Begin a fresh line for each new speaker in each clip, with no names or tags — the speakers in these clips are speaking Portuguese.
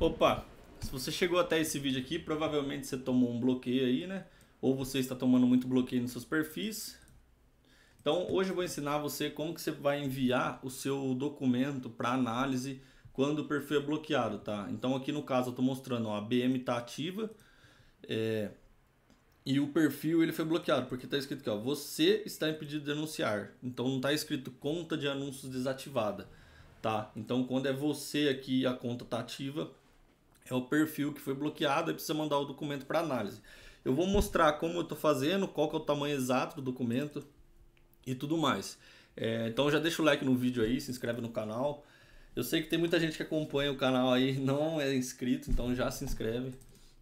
Opa, se você chegou até esse vídeo aqui, provavelmente você tomou um bloqueio aí, né? Ou você está tomando muito bloqueio nos seus perfis. Então, hoje eu vou ensinar você como que você vai enviar o seu documento para análise quando o perfil é bloqueado, tá? Então, aqui no caso, eu estou mostrando, ó, a BM está ativa é... e o perfil ele foi bloqueado, porque está escrito aqui, ó, você está impedido de anunciar. Então, não está escrito conta de anúncios desativada, tá? Então, quando é você aqui a conta está ativa, é o perfil que foi bloqueado e precisa mandar o documento para análise. Eu vou mostrar como eu estou fazendo, qual que é o tamanho exato do documento e tudo mais. É, então já deixa o like no vídeo aí, se inscreve no canal. Eu sei que tem muita gente que acompanha o canal aí não é inscrito, então já se inscreve,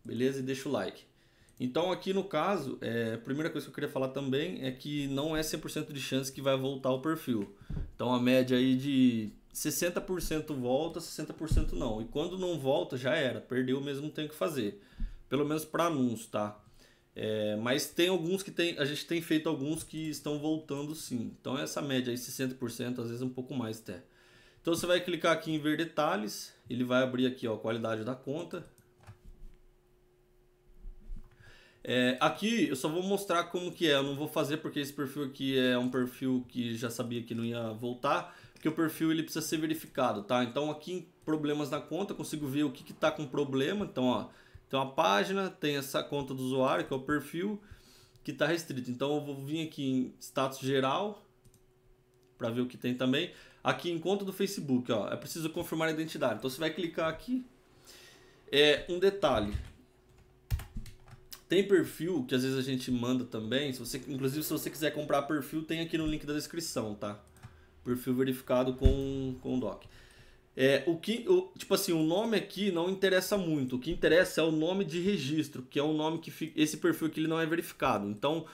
beleza? E deixa o like. Então aqui no caso, é, a primeira coisa que eu queria falar também é que não é 100% de chance que vai voltar o perfil. Então a média aí de 60% volta, 60% não. E quando não volta, já era. Perdeu mesmo, tem que fazer. Pelo menos para anúncio, tá? É, mas tem alguns que tem, a gente tem feito alguns que estão voltando sim. Então essa média aí, 60%, às vezes um pouco mais até. Então você vai clicar aqui em ver detalhes, ele vai abrir aqui ó, qualidade da conta. É, aqui eu só vou mostrar como que é, eu não vou fazer porque esse perfil aqui é um perfil que já sabia que não ia voltar que o perfil ele precisa ser verificado, tá? Então aqui em problemas na conta, consigo ver o que está com problema. Então, ó, tem uma página, tem essa conta do usuário, que é o perfil, que está restrito. Então eu vou vir aqui em status geral, para ver o que tem também. Aqui em conta do Facebook, ó, é preciso confirmar a identidade. Então você vai clicar aqui. É um detalhe. Tem perfil que às vezes a gente manda também. Se você, inclusive, se você quiser comprar perfil, tem aqui no link da descrição, tá? perfil verificado com, com o doc. É, o que, o, tipo assim, o nome aqui não interessa muito. O que interessa é o nome de registro, que é um nome que fica, esse perfil aqui ele não é verificado. Então,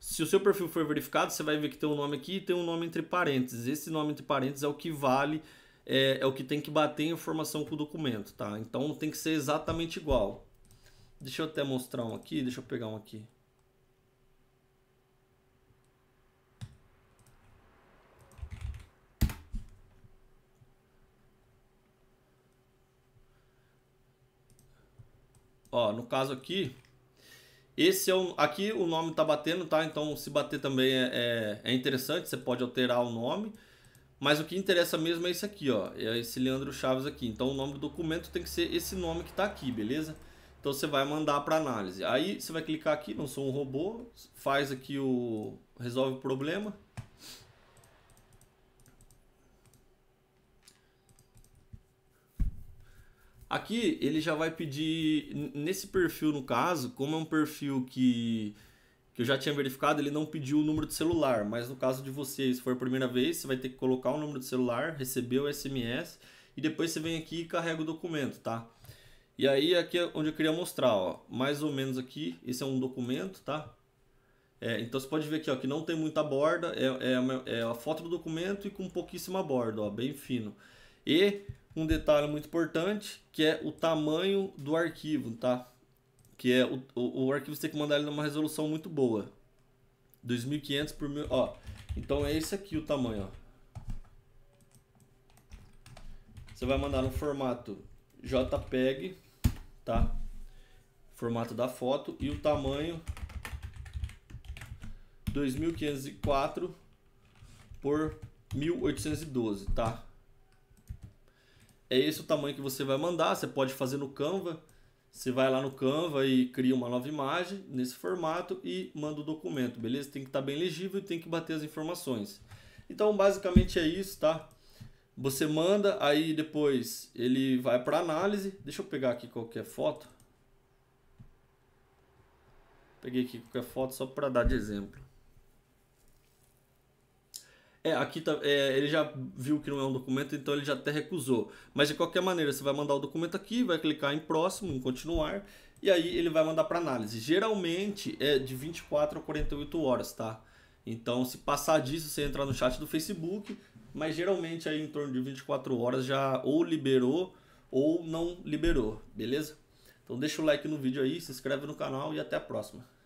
se o seu perfil for verificado, você vai ver que tem um nome aqui e tem um nome entre parênteses. Esse nome entre parênteses é o que vale, é, é o que tem que bater em informação com o documento, tá? Então tem que ser exatamente igual. Deixa eu até mostrar um aqui, deixa eu pegar um aqui. Ó, no caso aqui, esse é um, aqui o nome tá batendo, tá? Então se bater também é, é, é interessante, você pode alterar o nome. Mas o que interessa mesmo é esse aqui, ó, é esse Leandro Chaves aqui. Então o nome do documento tem que ser esse nome que está aqui, beleza? Então você vai mandar para análise. Aí você vai clicar aqui, não sou um robô, faz aqui o resolve o problema. Aqui ele já vai pedir, nesse perfil no caso, como é um perfil que, que eu já tinha verificado, ele não pediu o número de celular, mas no caso de vocês, se for a primeira vez, você vai ter que colocar o número de celular, receber o SMS e depois você vem aqui e carrega o documento, tá? E aí aqui é onde eu queria mostrar, ó, mais ou menos aqui, esse é um documento, tá? É, então você pode ver aqui ó, que não tem muita borda, é, é, é, a foto do documento e com pouquíssima borda, ó, bem fino. E um detalhe muito importante, que é o tamanho do arquivo, tá? Que é o, o, o arquivo você tem que mandar ele numa resolução muito boa. 2500 por mil, ó. Então é esse aqui o tamanho, ó. Você vai mandar no formato JPEG, tá? Formato da foto e o tamanho 2504 por 1812, tá? é esse o tamanho que você vai mandar. Você pode fazer no Canva. Você vai lá no Canva e cria uma nova imagem nesse formato e manda o documento, beleza? Tem que estar tá bem legível e tem que bater as informações. Então, basicamente é isso, tá? Você manda, aí depois ele vai para análise. Deixa eu pegar aqui qualquer é foto. Peguei aqui qualquer é foto só para dar de exemplo. É, aqui tá, é, ele já viu que não é um documento, então ele já até recusou. Mas de qualquer maneira, você vai mandar o documento aqui, vai clicar em próximo, em continuar, e aí ele vai mandar para análise. Geralmente é de 24 a 48 horas, tá? Então, se passar disso, você entra no chat do Facebook, mas geralmente aí em torno de 24 horas já ou liberou ou não liberou, beleza? Então deixa o like no vídeo aí, se inscreve no canal e até a próxima.